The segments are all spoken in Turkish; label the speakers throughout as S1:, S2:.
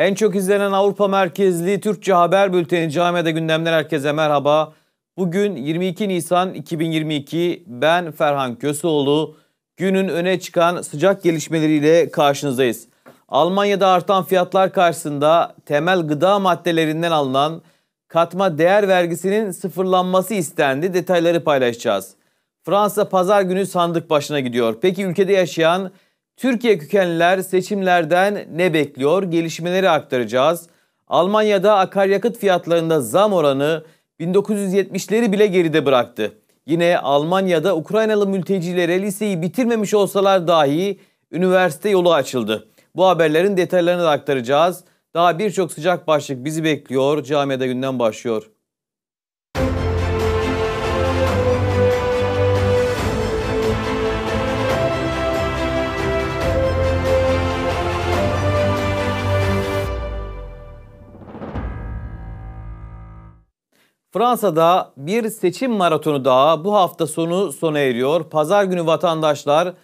S1: En çok izlenen Avrupa merkezli Türkçe haber bülteni Camia'da gündemler herkese merhaba. Bugün 22 Nisan 2022 ben Ferhan Köseoğlu. Günün öne çıkan sıcak gelişmeleriyle karşınızdayız. Almanya'da artan fiyatlar karşısında temel gıda maddelerinden alınan katma değer vergisinin sıfırlanması istendi. Detayları paylaşacağız. Fransa pazar günü sandık başına gidiyor. Peki ülkede yaşayan Türkiye kökenliler seçimlerden ne bekliyor? Gelişmeleri aktaracağız. Almanya'da akaryakıt fiyatlarında zam oranı 1970'leri bile geride bıraktı. Yine Almanya'da Ukraynalı mültecilere liseyi bitirmemiş olsalar dahi üniversite yolu açıldı. Bu haberlerin detaylarını da aktaracağız. Daha birçok sıcak başlık bizi bekliyor. Camiada günden başlıyor. Fransa'da bir seçim maratonu daha bu hafta sonu sona eriyor. Pazar günü vatandaşlar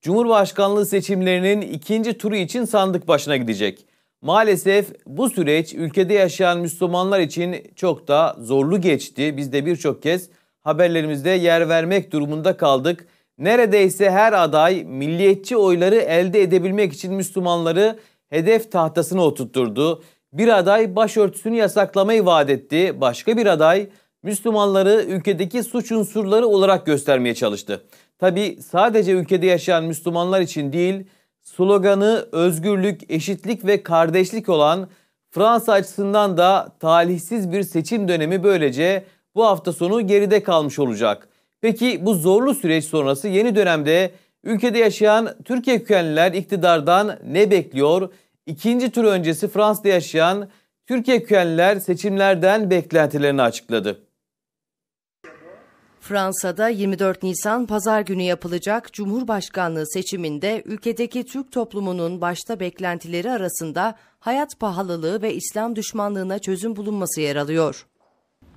S1: Cumhurbaşkanlığı seçimlerinin ikinci turu için sandık başına gidecek. Maalesef bu süreç ülkede yaşayan Müslümanlar için çok da zorlu geçti. Biz de birçok kez haberlerimizde yer vermek durumunda kaldık. Neredeyse her aday milliyetçi oyları elde edebilmek için Müslümanları hedef tahtasına oturtturdu. Bir aday başörtüsünü yasaklamayı vaat etti. Başka bir aday Müslümanları ülkedeki suç unsurları olarak göstermeye çalıştı. Tabi sadece ülkede yaşayan Müslümanlar için değil, sloganı özgürlük, eşitlik ve kardeşlik olan Fransa açısından da talihsiz bir seçim dönemi böylece bu hafta sonu geride kalmış olacak. Peki bu zorlu süreç sonrası yeni dönemde ülkede yaşayan Türkiye kökenliler iktidardan ne bekliyor? İkinci tur öncesi Fransa'da yaşayan Türkiye kökenliler seçimlerden beklentilerini açıkladı.
S2: Fransa'da 24 Nisan pazar günü yapılacak Cumhurbaşkanlığı seçiminde ülkedeki Türk toplumunun başta beklentileri arasında hayat pahalılığı ve İslam düşmanlığına çözüm bulunması yer alıyor.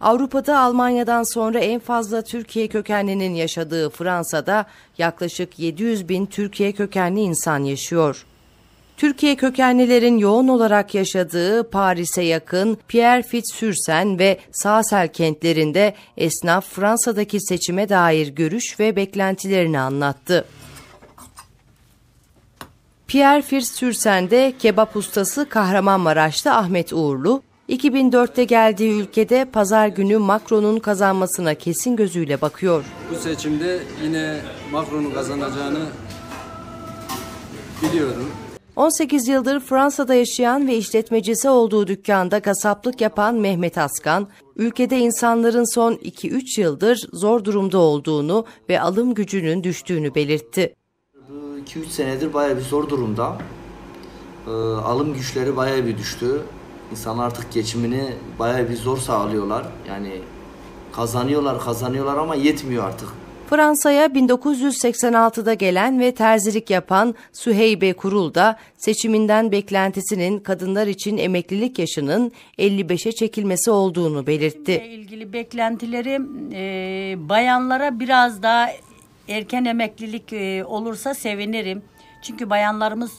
S2: Avrupa'da Almanya'dan sonra en fazla Türkiye kökenlinin yaşadığı Fransa'da yaklaşık 700 bin Türkiye kökenli insan yaşıyor. Türkiye kökenlilerin yoğun olarak yaşadığı Paris'e yakın pierrefitte sur ve Sasel kentlerinde esnaf Fransa'daki seçime dair görüş ve beklentilerini anlattı. Pierre firs kebap ustası Kahramanmaraş'ta Ahmet Uğurlu, 2004'te geldiği ülkede pazar günü Macron'un kazanmasına kesin gözüyle bakıyor.
S3: Bu seçimde yine Macron'un kazanacağını biliyorum.
S2: 18 yıldır Fransa'da yaşayan ve işletmecisi olduğu dükkanda kasaplık yapan Mehmet Askan, ülkede insanların son 2-3 yıldır zor durumda olduğunu ve alım gücünün düştüğünü belirtti.
S3: 2-3 senedir bayağı bir zor durumda. Ee, alım güçleri bayağı bir düştü. İnsanlar artık geçimini bayağı bir zor sağlıyorlar. Yani kazanıyorlar kazanıyorlar ama yetmiyor artık.
S2: Fransa'ya 1986'da gelen ve terzilik yapan Süheybe Kurul da seçiminden beklentisinin kadınlar için emeklilik yaşının 55'e çekilmesi olduğunu belirtti. Seçimle ilgili beklentileri e, bayanlara biraz daha erken emeklilik e, olursa sevinirim. Çünkü bayanlarımız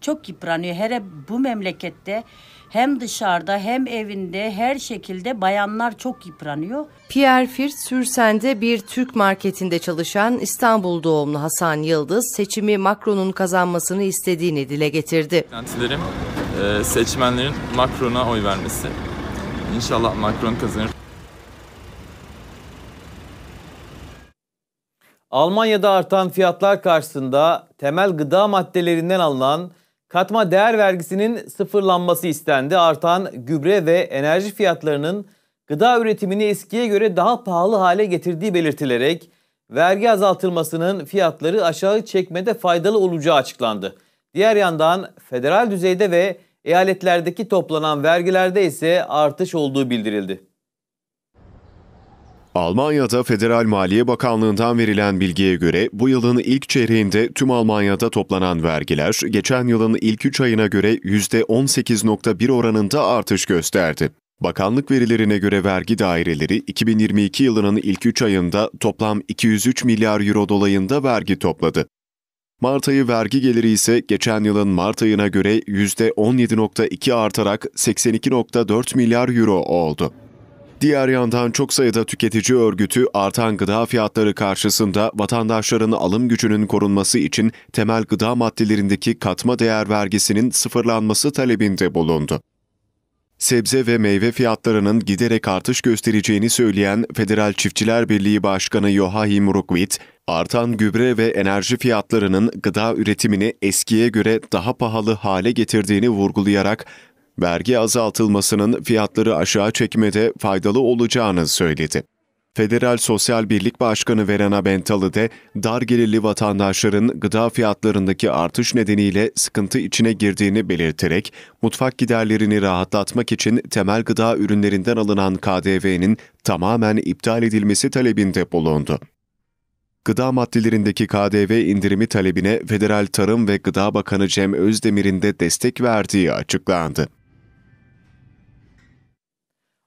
S2: çok yıpranıyor. Her bu memlekette hem dışarıda hem evinde her şekilde bayanlar çok yıpranıyor. Pierre Firt Sürsen'de bir Türk marketinde çalışan İstanbul doğumlu Hasan Yıldız seçimi Macron'un kazanmasını istediğini dile getirdi. Beklentilerim
S1: e, seçmenlerin Macron'a oy vermesi. İnşallah Macron kazanır. Almanya'da artan fiyatlar karşısında temel gıda maddelerinden alınan Katma değer vergisinin sıfırlanması istendi. Artan gübre ve enerji fiyatlarının gıda üretimini eskiye göre daha pahalı hale getirdiği belirtilerek vergi azaltılmasının fiyatları aşağı çekmede faydalı olacağı açıklandı. Diğer yandan federal düzeyde ve eyaletlerdeki toplanan vergilerde ise artış olduğu bildirildi.
S4: Almanya'da Federal Maliye Bakanlığı'ndan verilen bilgiye göre bu yılın ilk çeyreğinde tüm Almanya'da toplanan vergiler geçen yılın ilk 3 ayına göre %18.1 oranında artış gösterdi. Bakanlık verilerine göre vergi daireleri 2022 yılının ilk 3 ayında toplam 203 milyar euro dolayında vergi topladı. Mart ayı vergi geliri ise geçen yılın Mart ayına göre %17.2 artarak 82.4 milyar euro oldu. Diğer yandan çok sayıda tüketici örgütü artan gıda fiyatları karşısında vatandaşların alım gücünün korunması için temel gıda maddelerindeki katma değer vergisinin sıfırlanması talebinde bulundu. Sebze ve meyve fiyatlarının giderek artış göstereceğini söyleyen Federal Çiftçiler Birliği Başkanı Joachim Rukwit, artan gübre ve enerji fiyatlarının gıda üretimini eskiye göre daha pahalı hale getirdiğini vurgulayarak vergi azaltılmasının fiyatları aşağı çekmede faydalı olacağını söyledi. Federal Sosyal Birlik Başkanı Verena Bentalı de dar gelirli vatandaşların gıda fiyatlarındaki artış nedeniyle sıkıntı içine girdiğini belirterek mutfak giderlerini rahatlatmak için temel gıda ürünlerinden alınan KDV'nin tamamen iptal edilmesi talebinde bulundu. Gıda maddelerindeki KDV indirimi talebine Federal Tarım ve Gıda Bakanı Cem Özdemir'in de destek verdiği açıklandı.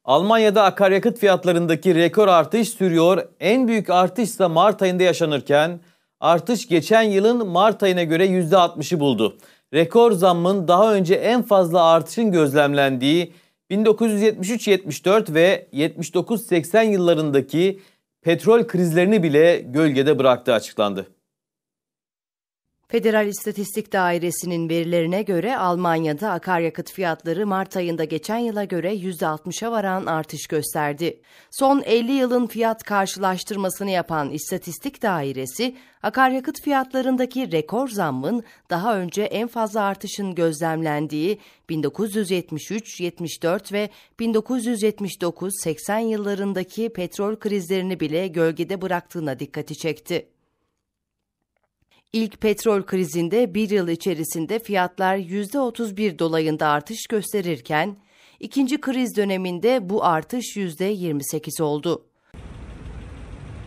S1: Almanya'da akaryakıt fiyatlarındaki rekor artış sürüyor. En büyük artış da Mart ayında yaşanırken artış geçen yılın Mart ayına göre %60'ı buldu. Rekor zammın daha önce en fazla artışın gözlemlendiği 1973-74 ve 79-80 yıllarındaki petrol krizlerini bile gölgede bıraktı açıklandı.
S2: Federal İstatistik Dairesi'nin verilerine göre Almanya'da akaryakıt fiyatları Mart ayında geçen yıla göre %60'a varan artış gösterdi. Son 50 yılın fiyat karşılaştırmasını yapan İstatistik Dairesi, akaryakıt fiyatlarındaki rekor zammın daha önce en fazla artışın gözlemlendiği 1973, 74 ve 1979-80 yıllarındaki petrol krizlerini bile gölgede bıraktığına dikkati çekti. İlk petrol krizinde bir yıl içerisinde fiyatlar %31 dolayında artış gösterirken, ikinci kriz döneminde bu artış %28 oldu.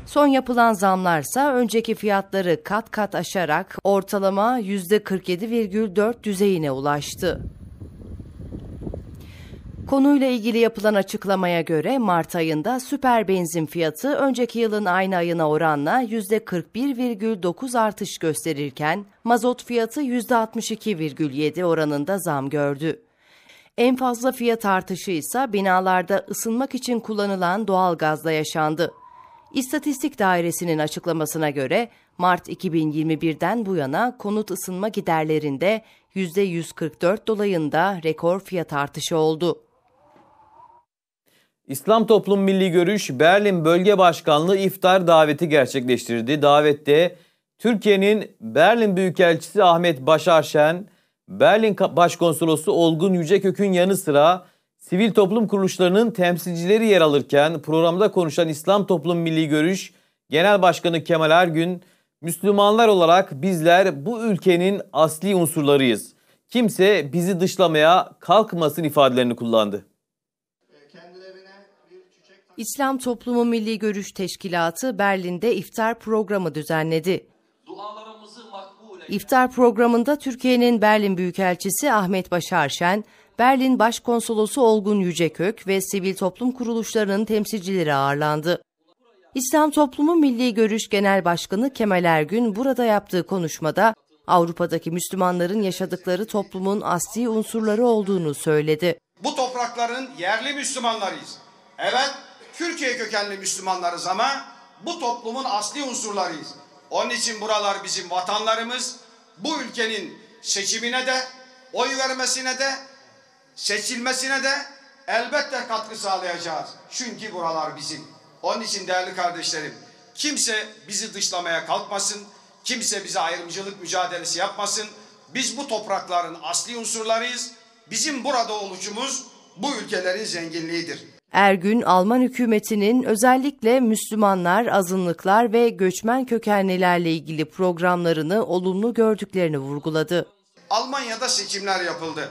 S2: Son yapılan zamlarsa önceki fiyatları kat kat aşarak ortalama %47,4 düzeyine ulaştı. Konuyla ilgili yapılan açıklamaya göre Mart ayında süper benzin fiyatı önceki yılın aynı ayına oranla %41,9 artış gösterirken mazot fiyatı %62,7 oranında zam gördü. En fazla fiyat artışı ise binalarda ısınmak için kullanılan doğal gazla yaşandı. İstatistik Dairesi'nin açıklamasına göre Mart 2021'den bu yana konut ısınma giderlerinde %144 dolayında rekor fiyat artışı oldu.
S1: İslam Toplum Milli Görüş Berlin Bölge Başkanlığı iftar daveti gerçekleştirdi. Davette Türkiye'nin Berlin Büyükelçisi Ahmet Başarşen, Berlin Başkonsolosu Olgun Yücekök'ün yanı sıra sivil toplum kuruluşlarının temsilcileri yer alırken programda konuşan İslam Toplum Milli Görüş Genel Başkanı Kemal Ergün, Müslümanlar olarak bizler bu ülkenin asli unsurlarıyız. Kimse bizi dışlamaya kalkmasın ifadelerini kullandı.
S2: İslam Toplumu Milli Görüş Teşkilatı Berlin'de iftar programı düzenledi. İftar programında Türkiye'nin Berlin Büyükelçisi Ahmet Başarşen, Berlin Başkonsolosu Olgun Yücekök ve sivil toplum kuruluşlarının temsilcileri ağırlandı. İslam Toplumu Milli Görüş Genel Başkanı Kemal Ergün burada yaptığı konuşmada Avrupa'daki Müslümanların yaşadıkları toplumun asli unsurları olduğunu söyledi.
S3: Bu toprakların yerli Müslümanlarıyız. Evet, Türkiye kökenli Müslümanlarız ama bu toplumun asli unsurlarıyız. Onun için buralar bizim vatanlarımız. Bu ülkenin seçimine de, oy vermesine de, seçilmesine de elbette katkı sağlayacağız. Çünkü buralar bizim. Onun için değerli kardeşlerim, kimse bizi dışlamaya kalkmasın, kimse bize ayrımcılık mücadelesi yapmasın. Biz bu toprakların asli unsurlarıyız. Bizim burada oluşumuz bu ülkelerin zenginliğidir.
S2: Ergün, Alman hükümetinin özellikle Müslümanlar, azınlıklar ve göçmen kökenlilerle ilgili programlarını olumlu gördüklerini vurguladı.
S3: Almanya'da seçimler yapıldı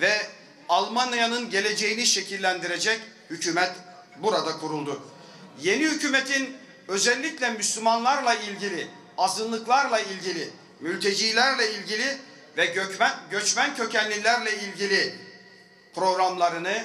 S3: ve Almanya'nın geleceğini şekillendirecek hükümet burada kuruldu. Yeni hükümetin özellikle Müslümanlarla ilgili, azınlıklarla ilgili, mültecilerle ilgili ve göçmen, göçmen kökenlilerle ilgili programlarını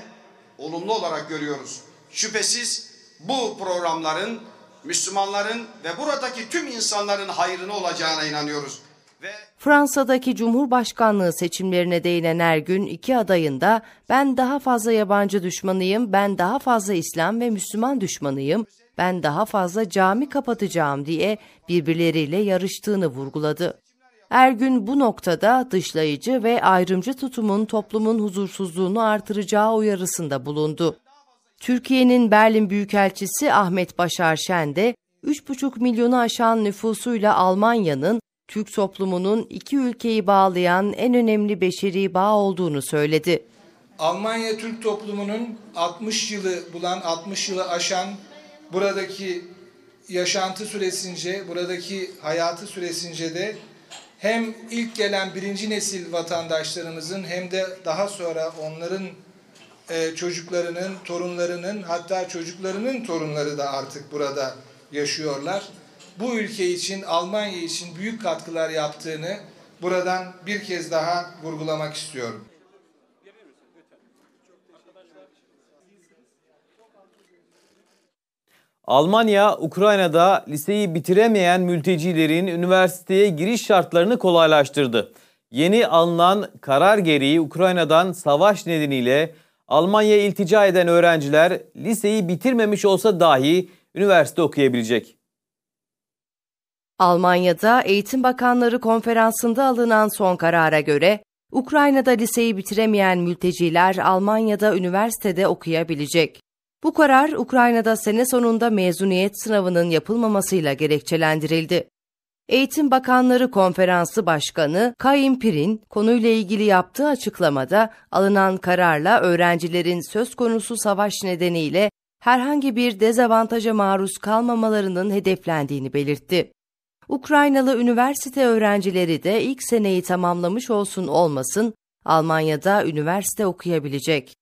S3: olumlu olarak görüyoruz. Şüphesiz bu programların Müslümanların ve buradaki tüm insanların hayrına olacağına inanıyoruz.
S2: Ve... Fransa'daki Cumhurbaşkanlığı seçimlerine değinen Ergün iki adayında ben daha fazla yabancı düşmanıyım, ben daha fazla İslam ve Müslüman düşmanıyım, ben daha fazla cami kapatacağım diye birbirleriyle yarıştığını vurguladı. Ergün bu noktada dışlayıcı ve ayrımcı tutumun toplumun huzursuzluğunu artıracağı uyarısında bulundu. Türkiye'nin Berlin Büyükelçisi Ahmet Başar Şen de 3,5 milyonu aşan nüfusuyla Almanya'nın Türk toplumunun iki ülkeyi bağlayan en önemli beşeri bağ olduğunu söyledi.
S3: Almanya Türk toplumunun 60 yılı bulan, 60 yılı aşan buradaki yaşantı süresince, buradaki hayatı süresince de hem ilk gelen birinci nesil vatandaşlarımızın hem de daha sonra onların e, çocuklarının, torunlarının hatta çocuklarının torunları da artık burada yaşıyorlar. Bu ülke için, Almanya için büyük katkılar yaptığını buradan bir kez daha vurgulamak istiyorum.
S1: Almanya, Ukrayna'da liseyi bitiremeyen mültecilerin üniversiteye giriş şartlarını kolaylaştırdı. Yeni alınan karar gereği Ukrayna'dan savaş nedeniyle Almanya'ya iltica eden öğrenciler liseyi bitirmemiş olsa dahi üniversite okuyabilecek.
S2: Almanya'da Eğitim Bakanları Konferansı'nda alınan son karara göre Ukrayna'da liseyi bitiremeyen mülteciler Almanya'da üniversitede okuyabilecek. Bu karar Ukrayna'da sene sonunda mezuniyet sınavının yapılmamasıyla gerekçelendirildi. Eğitim Bakanları Konferansı Başkanı Kayim Pirin konuyla ilgili yaptığı açıklamada alınan kararla öğrencilerin söz konusu savaş nedeniyle herhangi bir dezavantaja maruz kalmamalarının hedeflendiğini belirtti. Ukraynalı üniversite öğrencileri de ilk seneyi tamamlamış olsun olmasın Almanya'da üniversite okuyabilecek.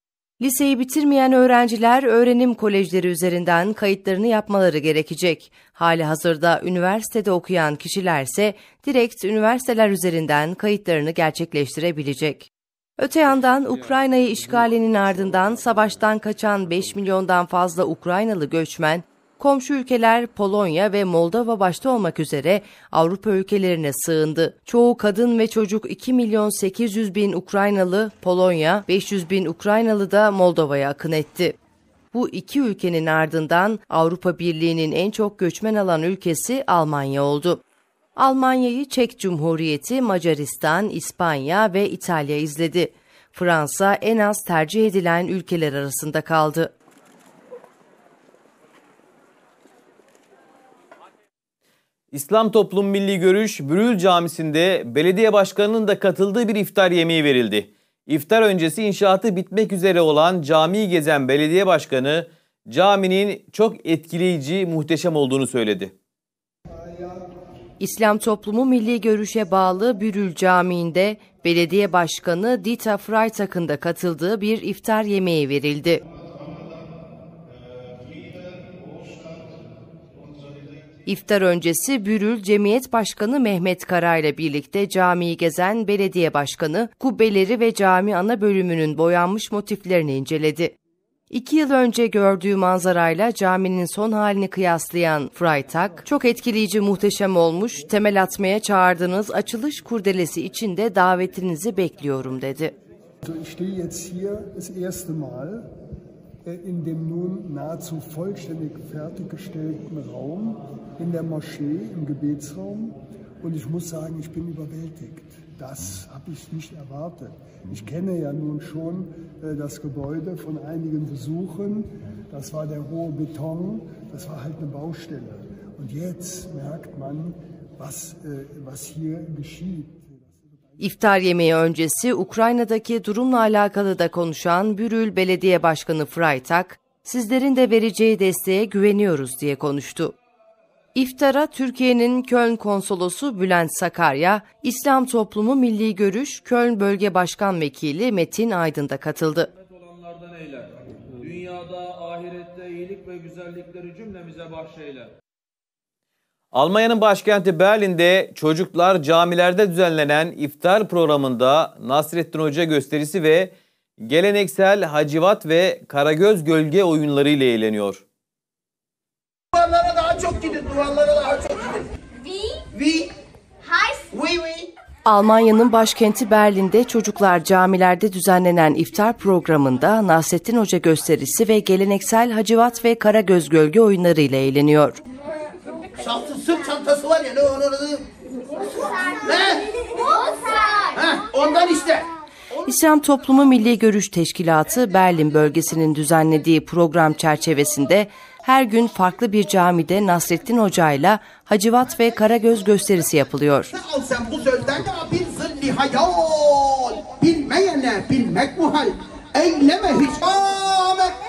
S2: Liseyi bitirmeyen öğrenciler öğrenim kolejleri üzerinden kayıtlarını yapmaları gerekecek. Hali hazırda üniversitede okuyan kişilerse direkt üniversiteler üzerinden kayıtlarını gerçekleştirebilecek. Öte yandan Ukrayna'yı işgalinin ardından savaştan kaçan 5 milyondan fazla Ukraynalı göçmen Komşu ülkeler Polonya ve Moldova başta olmak üzere Avrupa ülkelerine sığındı. Çoğu kadın ve çocuk 2 milyon 800 bin Ukraynalı Polonya, 500 bin Ukraynalı da Moldova'ya akın etti. Bu iki ülkenin ardından Avrupa Birliği'nin en çok göçmen alan ülkesi Almanya oldu. Almanya'yı Çek Cumhuriyeti, Macaristan, İspanya ve İtalya izledi. Fransa en az tercih edilen ülkeler arasında kaldı.
S1: İslam Toplum Milli Görüş Bürül Camisi'nde belediye başkanının da katıldığı bir iftar yemeği verildi. İftar öncesi inşaatı bitmek üzere olan camiyi gezen belediye başkanı caminin çok etkileyici, muhteşem olduğunu söyledi.
S2: İslam Toplumu Milli Görüş'e bağlı Bürül Camii'nde belediye başkanı Dita Freitag'ın da katıldığı bir iftar yemeği verildi. İftar öncesi Bürül Cemiyet Başkanı Mehmet Kara ile birlikte camiyi gezen belediye başkanı kubbeleri ve cami ana bölümünün boyanmış motiflerini inceledi. İki yıl önce gördüğü manzarayla caminin son halini kıyaslayan Freitag, çok etkileyici muhteşem olmuş, temel atmaya çağırdığınız açılış kurdelesi için de davetinizi bekliyorum dedi. Ich stehe
S3: jetzt hier das erste Mal Äh, in dem nun nahezu vollständig fertiggestellten Raum, in der Moschee, im Gebetsraum. Und ich muss sagen, ich bin überwältigt. Das habe ich nicht erwartet. Ich kenne ja nun schon äh, das Gebäude von einigen Besuchen. Das war der hohe Beton, das war halt eine Baustelle. Und jetzt merkt man, was, äh, was hier geschieht.
S2: İftar yemeği öncesi Ukrayna'daki durumla alakalı da konuşan Bürül Belediye Başkanı Freitag, sizlerin de vereceği desteğe güveniyoruz diye konuştu. İftara Türkiye'nin Köln Konsolosu Bülent Sakarya, İslam Toplumu Milli Görüş Köln Bölge Başkan Vekili Metin Aydın da katıldı.
S3: Dünyada, ahirette iyilik ve güzellikleri cümlemize bahşeyle.
S1: Almanya'nın başkenti Berlin'de çocuklar camilerde düzenlenen iftar programında Nasrettin Hoca gösterisi ve geleneksel hacivat ve karagöz gölge oyunları ile eğleniyor.
S3: Duvarlara daha çok gidin, duvarlara daha çok gidin. We? We?
S4: Heist?
S2: Almanya'nın başkenti Berlin'de çocuklar camilerde düzenlenen iftar programında Nasrettin Hoca gösterisi ve geleneksel hacivat ve karagöz gölge oyunları ile eğleniyor.
S1: Şaftın sırt çantası var ya ne onun adı?
S3: Ne? ondan işte.
S2: İslam Toplumu Milli Görüş Teşkilatı Berlin bölgesinin düzenlediği program çerçevesinde her gün farklı bir camide Nasrettin Hoca ile Hacivat ve Karagöz gösterisi yapılıyor.
S3: Alsam bu sözden de bir zilli hayal, bilmeyene bilmek muhal, eyleme hiç amek.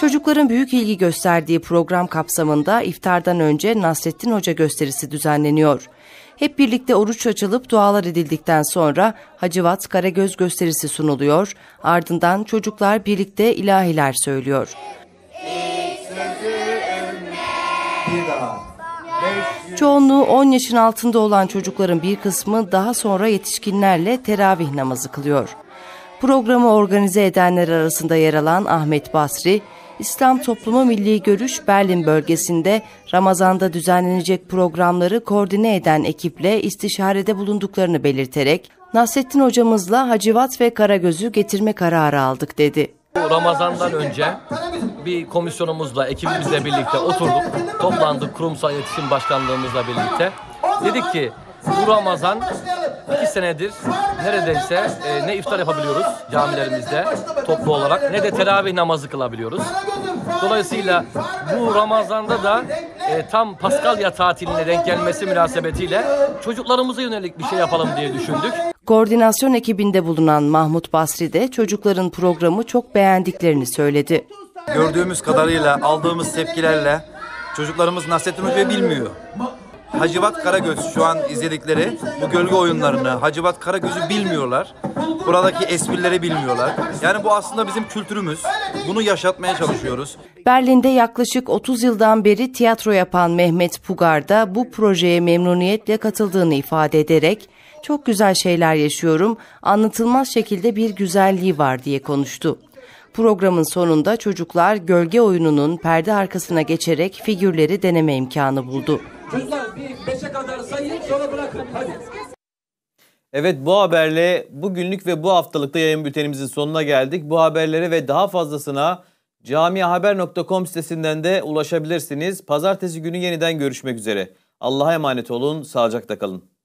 S2: Çocukların büyük ilgi gösterdiği program kapsamında iftardan önce Nasrettin Hoca gösterisi düzenleniyor. Hep birlikte oruç açılıp dualar edildikten sonra Hacivat Karagöz gösterisi sunuluyor. Ardından çocuklar birlikte ilahiler söylüyor. Çoğunluğu 10 yaşın altında olan çocukların bir kısmı daha sonra yetişkinlerle teravih namazı kılıyor. Programı organize edenler arasında yer alan Ahmet Basri, İslam Toplumu Milli Görüş Berlin bölgesinde Ramazan'da düzenlenecek programları koordine eden ekiple istişarede bulunduklarını belirterek Nasrettin hocamızla Hacivat ve Karagöz'ü getirme kararı aldık dedi.
S1: Ramazan'dan önce bir komisyonumuzla, ekibimizle birlikte oturduk, toplandık kurumsal iletişim başkanlığımızla birlikte. Dedik ki bu Ramazan İki senedir neredeyse e, ne iftar yapabiliyoruz camilerimizde toplu olarak ne de teravih namazı kılabiliyoruz. Dolayısıyla bu Ramazan'da da e, tam Paskalya tatiline denk gelmesi münasebetiyle çocuklarımıza
S3: yönelik bir şey yapalım diye düşündük.
S2: Koordinasyon ekibinde bulunan Mahmut Basri de çocukların programı çok beğendiklerini söyledi.
S3: Gördüğümüz kadarıyla, aldığımız tepkilerle çocuklarımız Nasrettin Hoca'yı bilmiyor. Hacivat Karagöz şu an izledikleri bu gölge oyunlarını, Hacivat Karagöz'ü bilmiyorlar. Buradaki esprileri bilmiyorlar. Yani bu aslında bizim kültürümüz. Bunu yaşatmaya çalışıyoruz.
S2: Berlin'de yaklaşık 30 yıldan beri tiyatro yapan Mehmet Pugar da bu projeye memnuniyetle katıldığını ifade ederek çok güzel şeyler yaşıyorum, anlatılmaz şekilde bir güzelliği var diye konuştu. Programın sonunda çocuklar gölge oyununun perde arkasına geçerek figürleri deneme imkanı buldu.
S1: Evet bu haberle bugünlük ve bu haftalıkta yayın bültenimizin sonuna geldik. Bu haberlere ve daha fazlasına camiahaber.com sitesinden de ulaşabilirsiniz. Pazartesi günü yeniden görüşmek üzere. Allah'a emanet olun, sağlıcakla kalın.